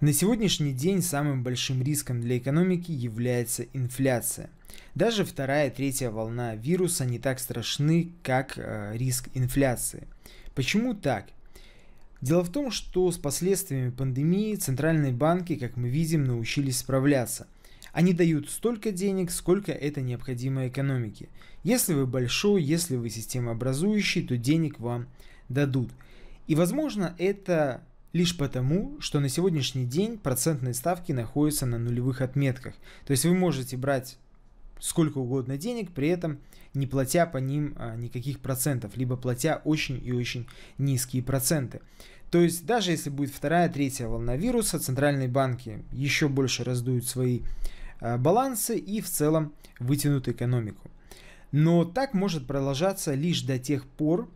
На сегодняшний день самым большим риском для экономики является инфляция. Даже вторая и третья волна вируса не так страшны, как э, риск инфляции. Почему так? Дело в том, что с последствиями пандемии центральные банки, как мы видим, научились справляться. Они дают столько денег, сколько это необходимо экономике. Если вы большой, если вы системообразующий, то денег вам дадут. И возможно это лишь потому, что на сегодняшний день процентные ставки находятся на нулевых отметках. То есть вы можете брать сколько угодно денег, при этом не платя по ним а, никаких процентов, либо платя очень и очень низкие проценты. То есть даже если будет вторая, третья волна вируса, центральные банки еще больше раздуют свои а, балансы и в целом вытянут экономику. Но так может продолжаться лишь до тех пор,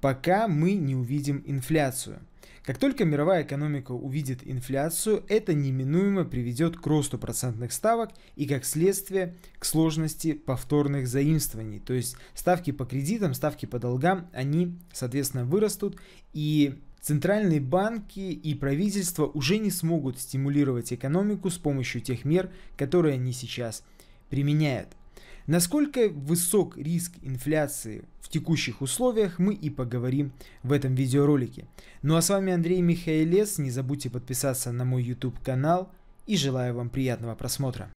пока мы не увидим инфляцию. Как только мировая экономика увидит инфляцию, это неминуемо приведет к росту процентных ставок и, как следствие, к сложности повторных заимствований. То есть ставки по кредитам, ставки по долгам, они, соответственно, вырастут и Центральные банки и правительство уже не смогут стимулировать экономику с помощью тех мер, которые они сейчас применяют. Насколько высок риск инфляции в текущих условиях, мы и поговорим в этом видеоролике. Ну а с вами Андрей Михайлес, не забудьте подписаться на мой YouTube канал и желаю вам приятного просмотра.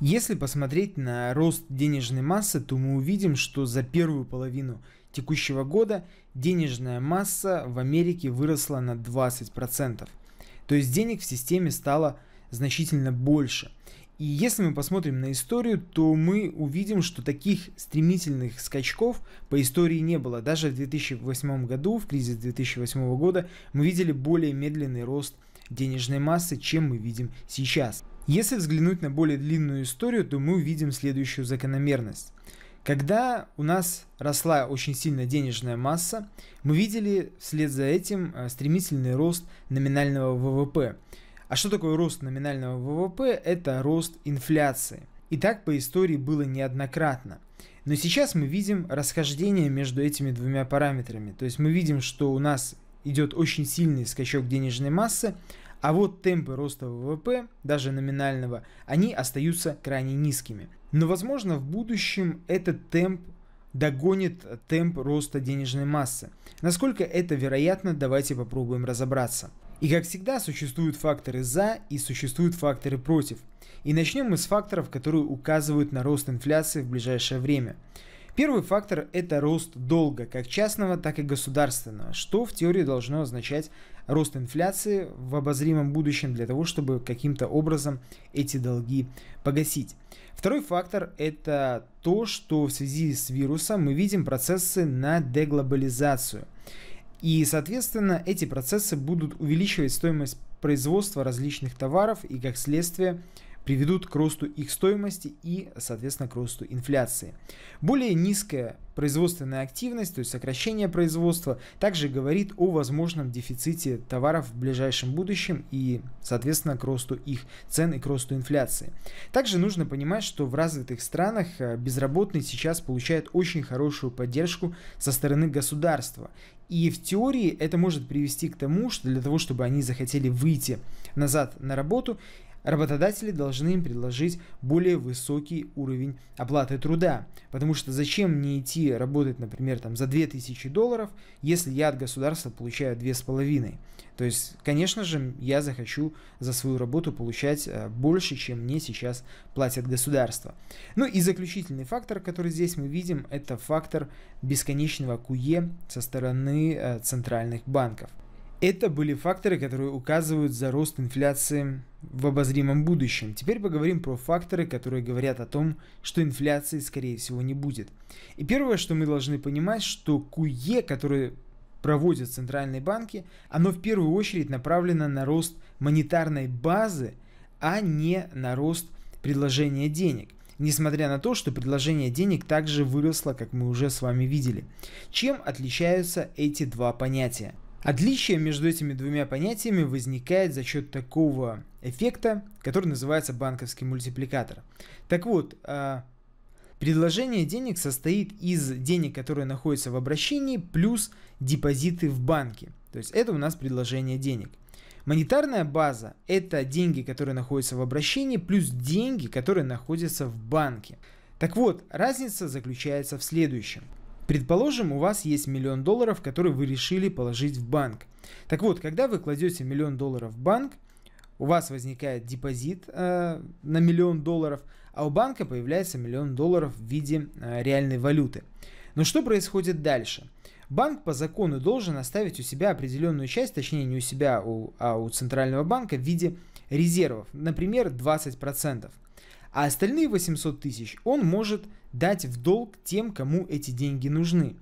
Если посмотреть на рост денежной массы, то мы увидим, что за первую половину текущего года денежная масса в Америке выросла на 20%. То есть денег в системе стало значительно больше. И если мы посмотрим на историю, то мы увидим, что таких стремительных скачков по истории не было. Даже в 2008 году, в кризис 2008 года, мы видели более медленный рост денежной массы, чем мы видим сейчас. Если взглянуть на более длинную историю, то мы увидим следующую закономерность. Когда у нас росла очень сильно денежная масса, мы видели вслед за этим э, стремительный рост номинального ВВП. А что такое рост номинального ВВП? Это рост инфляции. И так по истории было неоднократно. Но сейчас мы видим расхождение между этими двумя параметрами. То есть мы видим, что у нас идет очень сильный скачок денежной массы, а вот темпы роста ВВП, даже номинального, они остаются крайне низкими. Но, возможно, в будущем этот темп догонит темп роста денежной массы. Насколько это вероятно, давайте попробуем разобраться. И как всегда, существуют факторы «за» и существуют факторы «против». И начнем мы с факторов, которые указывают на рост инфляции в ближайшее время. Первый фактор – это рост долга, как частного, так и государственного, что в теории должно означать рост инфляции в обозримом будущем для того, чтобы каким-то образом эти долги погасить. Второй фактор – это то, что в связи с вирусом мы видим процессы на деглобализацию. И, соответственно, эти процессы будут увеличивать стоимость производства различных товаров и, как следствие, приведут к росту их стоимости и, соответственно, к росту инфляции. Более низкая производственная активность, то есть сокращение производства, также говорит о возможном дефиците товаров в ближайшем будущем и, соответственно, к росту их цен и к росту инфляции. Также нужно понимать, что в развитых странах э, безработный сейчас получает очень хорошую поддержку со стороны государства. И в теории это может привести к тому, что для того, чтобы они захотели выйти назад на работу, Работодатели должны им предложить более высокий уровень оплаты труда, потому что зачем мне идти работать, например, там, за 2000 долларов, если я от государства получаю 2,5. То есть, конечно же, я захочу за свою работу получать э, больше, чем мне сейчас платят государство. Ну и заключительный фактор, который здесь мы видим, это фактор бесконечного куе со стороны э, центральных банков. Это были факторы, которые указывают за рост инфляции в обозримом будущем. Теперь поговорим про факторы, которые говорят о том, что инфляции, скорее всего, не будет. И первое, что мы должны понимать, что КУЕ, которое проводят центральные банки, оно в первую очередь направлено на рост монетарной базы, а не на рост предложения денег. Несмотря на то, что предложение денег также выросло, как мы уже с вами видели. Чем отличаются эти два понятия? Отличие между этими двумя понятиями возникает за счет такого эффекта, который называется банковский мультипликатор. Так вот, а, предложение денег состоит из денег, которые находятся в обращении, плюс депозиты в банке. То есть это у нас предложение денег. Монетарная база – это деньги, которые находятся в обращении, плюс деньги, которые находятся в банке. Так вот, разница заключается в следующем – Предположим, у вас есть миллион долларов, которые вы решили положить в банк. Так вот, когда вы кладете миллион долларов в банк, у вас возникает депозит э, на миллион долларов, а у банка появляется миллион долларов в виде э, реальной валюты. Но что происходит дальше? Банк по закону должен оставить у себя определенную часть, точнее не у себя, а у, а у Центрального банка в виде резервов, например, 20% а остальные 800 тысяч он может дать в долг тем, кому эти деньги нужны.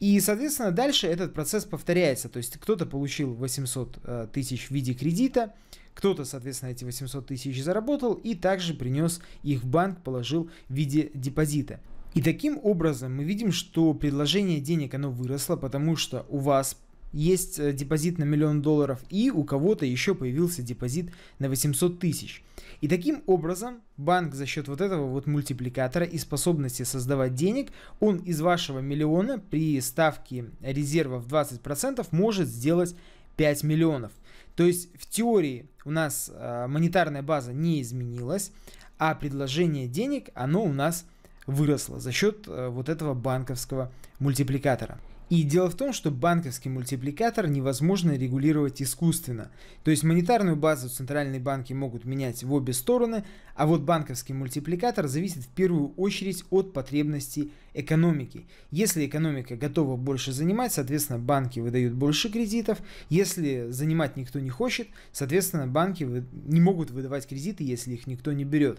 И, соответственно, дальше этот процесс повторяется. То есть кто-то получил 800 э, тысяч в виде кредита, кто-то, соответственно, эти 800 тысяч заработал и также принес их в банк, положил в виде депозита. И таким образом мы видим, что предложение денег оно выросло, потому что у вас есть э, депозит на миллион долларов, и у кого-то еще появился депозит на 800 тысяч. И таким образом банк за счет вот этого вот мультипликатора и способности создавать денег, он из вашего миллиона при ставке резерва в 20% может сделать 5 миллионов. То есть в теории у нас э, монетарная база не изменилась, а предложение денег, оно у нас выросло за счет э, вот этого банковского мультипликатора. И дело в том, что банковский мультипликатор невозможно регулировать искусственно. То есть монетарную базу центральные банки могут менять в обе стороны, а вот банковский мультипликатор зависит в первую очередь от потребностей экономики. Если экономика готова больше занимать, соответственно, банки выдают больше кредитов. Если занимать никто не хочет, соответственно, банки не могут выдавать кредиты, если их никто не берет.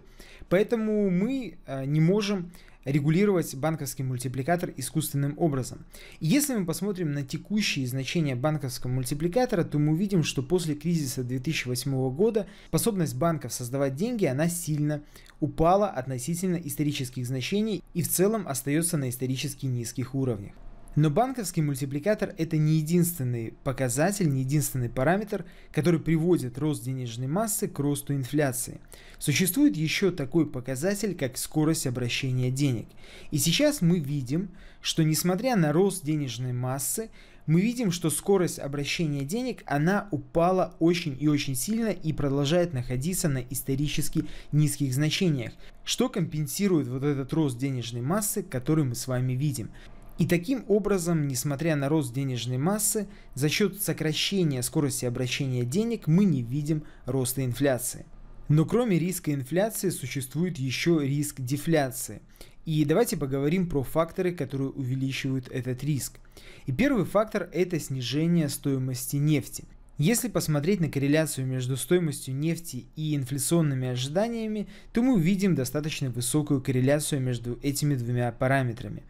Поэтому мы э, не можем регулировать банковский мультипликатор искусственным образом. если мы посмотрим на текущие значения банковского мультипликатора, то мы увидим, что после кризиса 2008 года способность банков создавать деньги, она сильно упала относительно исторических значений и в целом остается на исторически низких уровнях. Но банковский мультипликатор – это не единственный показатель, не единственный параметр, который приводит рост денежной массы к росту инфляции. Существует еще такой показатель, как скорость обращения денег. И сейчас мы видим, что несмотря на рост денежной массы, мы видим, что скорость обращения денег, она упала очень и очень сильно и продолжает находиться на исторически низких значениях, что компенсирует вот этот рост денежной массы, который мы с вами видим. И таким образом, несмотря на рост денежной массы, за счет сокращения скорости обращения денег мы не видим роста инфляции. Но кроме риска инфляции существует еще риск дефляции. И давайте поговорим про факторы, которые увеличивают этот риск. И первый фактор – это снижение стоимости нефти. Если посмотреть на корреляцию между стоимостью нефти и инфляционными ожиданиями, то мы увидим достаточно высокую корреляцию между этими двумя параметрами.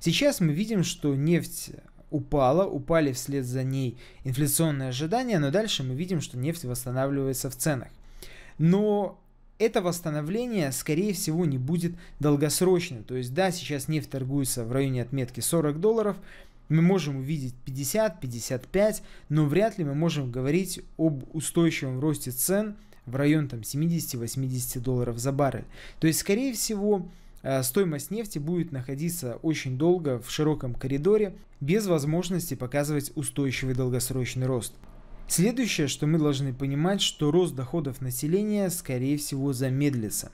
Сейчас мы видим, что нефть упала, упали вслед за ней инфляционные ожидания, но дальше мы видим, что нефть восстанавливается в ценах. Но это восстановление, скорее всего, не будет долгосрочным. То есть, да, сейчас нефть торгуется в районе отметки 40 долларов, мы можем увидеть 50-55, но вряд ли мы можем говорить об устойчивом росте цен в район там 70-80 долларов за баррель. То есть, скорее всего, э, стоимость нефти будет находиться очень долго в широком коридоре без возможности показывать устойчивый долгосрочный рост. Следующее, что мы должны понимать, что рост доходов населения, скорее всего, замедлится.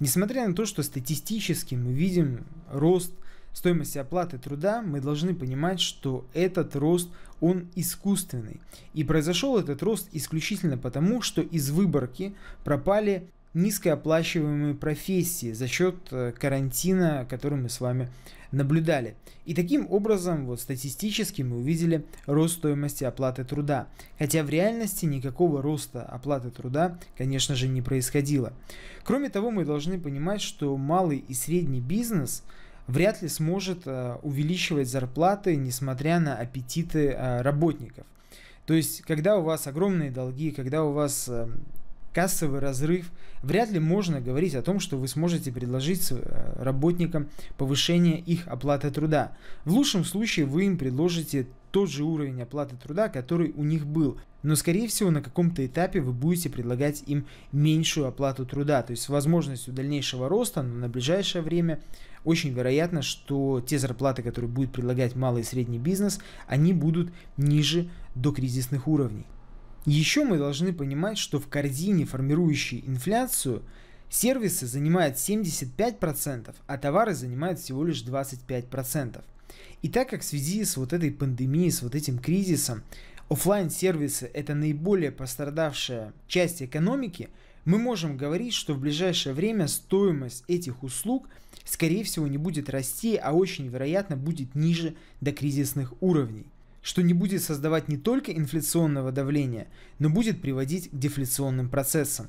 Несмотря на то, что статистически мы видим рост стоимости оплаты труда, мы должны понимать, что этот рост, он искусственный. И произошел этот рост исключительно потому, что из выборки пропали низкооплачиваемые профессии за счет э, карантина, который мы с вами наблюдали. И таким образом, вот статистически мы увидели рост стоимости оплаты труда. Хотя в реальности никакого роста оплаты труда, конечно же, не происходило. Кроме того, мы должны понимать, что малый и средний бизнес – вряд ли сможет э, увеличивать зарплаты, несмотря на аппетиты э, работников. То есть, когда у вас огромные долги, когда у вас э, кассовый разрыв, вряд ли можно говорить о том, что вы сможете предложить работникам повышение их оплаты труда. В лучшем случае вы им предложите тот же уровень оплаты труда, который у них был. Но, скорее всего, на каком-то этапе вы будете предлагать им меньшую оплату труда, то есть с возможностью дальнейшего роста, но на ближайшее время очень вероятно, что те зарплаты, которые будет предлагать малый и средний бизнес, они будут ниже до кризисных уровней. Еще мы должны понимать, что в корзине, формирующей инфляцию, сервисы занимают 75%, а товары занимают всего лишь 25%. И так как в связи с вот этой пандемией, с вот этим кризисом, офлайн сервисы это наиболее пострадавшая часть экономики, мы можем говорить, что в ближайшее время стоимость этих услуг скорее всего не будет расти, а очень вероятно будет ниже до кризисных уровней, что не будет создавать не только инфляционного давления, но будет приводить к дефляционным процессам.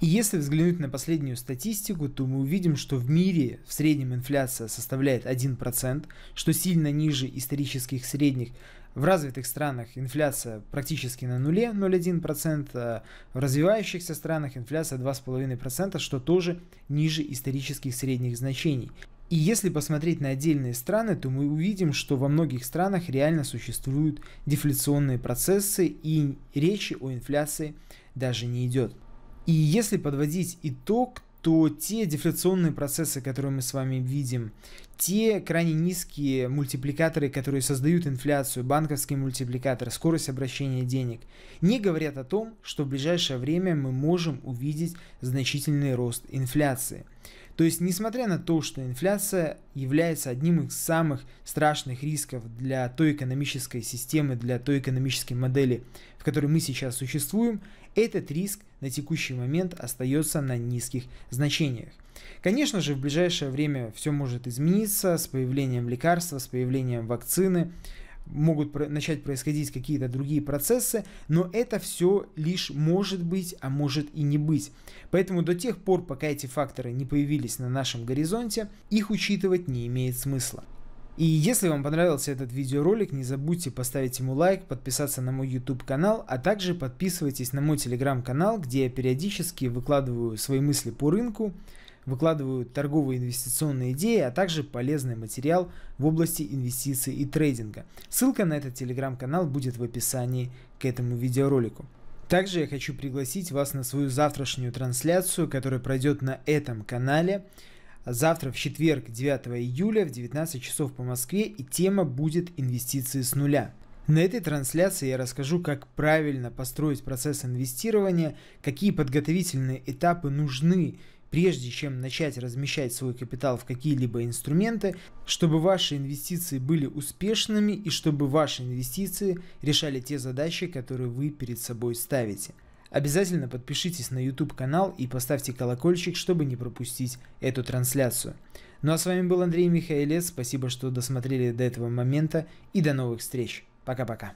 И если взглянуть на последнюю статистику, то мы увидим, что в мире в среднем инфляция составляет 1%, что сильно ниже исторических средних. В развитых странах инфляция практически на нуле, 0,1%, а в развивающихся странах инфляция 2,5%, что тоже ниже исторических средних значений. И если посмотреть на отдельные страны, то мы увидим, что во многих странах реально существуют дефляционные процессы и речи о инфляции даже не идет. И если подводить итог, то те дефляционные процессы, которые мы с вами видим, те крайне низкие мультипликаторы, которые создают инфляцию, банковский мультипликатор, скорость обращения денег, не говорят о том, что в ближайшее время мы можем увидеть значительный рост инфляции. То есть, несмотря на то, что инфляция является одним из самых страшных рисков для той экономической системы, для той экономической модели, в которой мы сейчас существуем, этот риск на текущий момент остается на низких значениях. Конечно же, в ближайшее время все может измениться с появлением лекарства, с появлением вакцины, могут начать происходить какие-то другие процессы, но это все лишь может быть, а может и не быть. Поэтому до тех пор, пока эти факторы не появились на нашем горизонте, их учитывать не имеет смысла. И если вам понравился этот видеоролик, не забудьте поставить ему лайк, подписаться на мой YouTube канал, а также подписывайтесь на мой телеграм-канал, где я периодически выкладываю свои мысли по рынку, выкладываю торговые инвестиционные идеи, а также полезный материал в области инвестиций и трейдинга. Ссылка на этот телеграм-канал будет в описании к этому видеоролику. Также я хочу пригласить вас на свою завтрашнюю трансляцию, которая пройдет на этом канале. Завтра в четверг, 9 июля в 19 часов по Москве, и тема будет «Инвестиции с нуля». На этой трансляции я расскажу, как правильно построить процесс инвестирования, какие подготовительные этапы нужны прежде чем начать размещать свой капитал в какие-либо инструменты, чтобы ваши инвестиции были успешными и чтобы ваши инвестиции решали те задачи, которые вы перед собой ставите. Обязательно подпишитесь на YouTube канал и поставьте колокольчик, чтобы не пропустить эту трансляцию. Ну а с вами был Андрей Михаилец, спасибо, что досмотрели до этого момента и до новых встреч. Пока-пока.